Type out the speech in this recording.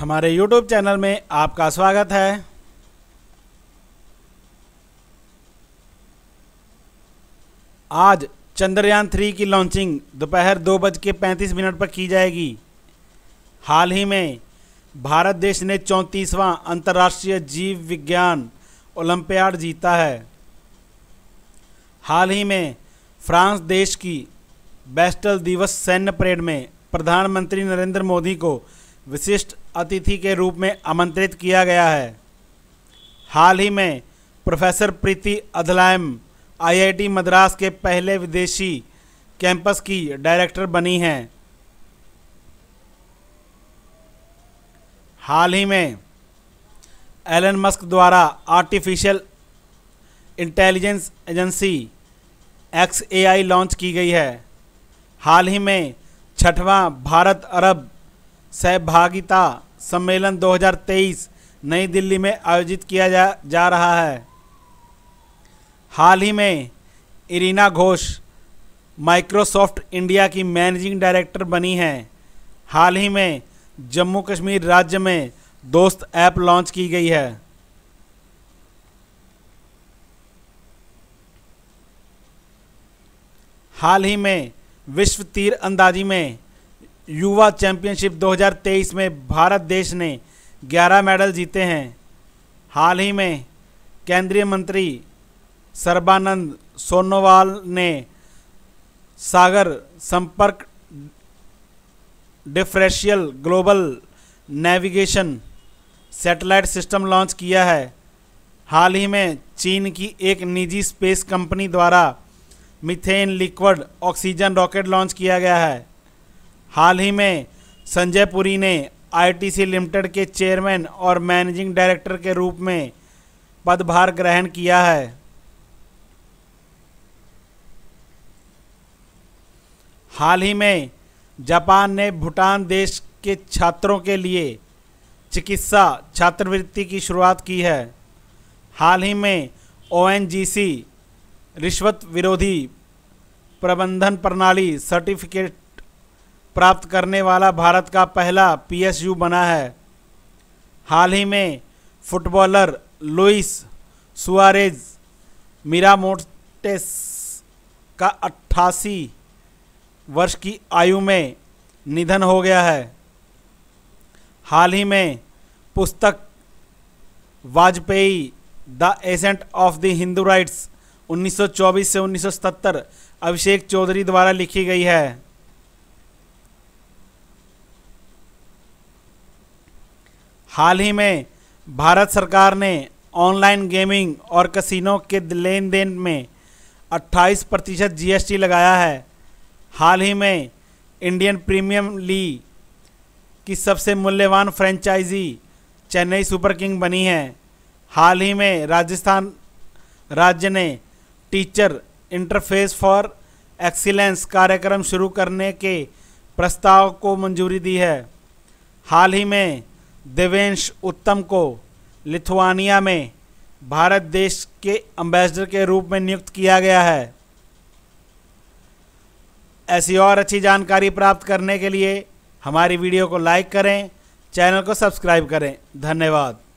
हमारे YouTube channel में आपका स्वागत है आज चंद्रयान थ्री की लॉन्चिंग दोपहर दो बज के पैंतीस मिनट पर की जाएगी हाल ही में भारत देश ने चौंतीसवां अंतर्राष्ट्रीय जीव विज्ञान ओलंपियाड जीता है हाल ही में फ्रांस देश की बेस्टल दिवस सैन्य परेड में प्रधानमंत्री नरेंद्र मोदी को विशिष्ट अतिथि के रूप में आमंत्रित किया गया है हाल ही में प्रोफेसर प्रीति अधलायम आईआईटी मद्रास के पहले विदेशी कैंपस की डायरेक्टर बनी हैं हाल ही में एलन मस्क द्वारा artificial intelligence agency xAI launch की गई है हाल ही में छठवां भारत अरब सहभागिता सम्मेलन 2023 नई दिल्ली में आयोजित किया जा जा रहा है हाल ही में इरीना घोष माइक्रोसॉफ्ट इंडिया की मैनेजिंग डायरेक्टर बनी हैं हाल ही में जम्मू कश्मीर राज्य में दोस्त ऐप लॉन्च की गई है हाल ही में विश्व तीर अंदाजी में युवा चैंपियनशिप 2023 में भारत देश ने 11 मेडल जीते हैं हाल ही में केंद्रीय मंत्री सर्बानंद सोनोवाल ने Sagar Sampark differential global navigation satellite system launch किया है हाल ही में चीन की एक निजी स्पेस कंपनी द्वारा methane liquid oxygen rocket launch किया गया है हाल ही में संजय पुरी ने आईटीसी लिमिटेड के चेयरमैन और मैनेजिंग डायरेक्टर के रूप में पदभार ग्रहण किया है हाल ही में जापान ने भूटान देश के छात्रों के लिए चिकित्सा छात्रवृत्ति की शुरुआत की है हाल ही में ओ रिश्वत विरोधी प्रबंधन प्रणाली सर्टिफिकेट प्राप्त करने वाला भारत का पहला पीएसयू बना है हाल ही में फुटबॉलर लुइस सुआरेज मिरामोटेस का अट्ठासी वर्ष की आयु में निधन हो गया है हाल ही में पुस्तक Vajpayee the agent of the Hindu rights 1924 से 1970 अभिषेक चौधरी द्वारा लिखी गई है हाल ही में भारत सरकार ने ऑनलाइन गेमिंग और कसिनो के लेन देन में 28 प्रतिशत जी लगाया है हाल ही में इंडियन प्रीमियम ली की सबसे मूल्यवान फ्रेंचाइजी चेन्नई सुपर किंग बनी है हाल ही में राजस्थान राज्य ने टीचर इंटरफेस फॉर एक्सीलेंस कार्यक्रम शुरू करने के प्रस्ताव को मंजूरी दी है हाल ही में देवेंश उत्तम को लिथुआनिया में भारत देश के अम्बेसडर के रूप में नियुक्त किया गया है ऐसी और अच्छी जानकारी प्राप्त करने के लिए हमारी वीडियो को लाइक करें चैनल को सब्सक्राइब करें धन्यवाद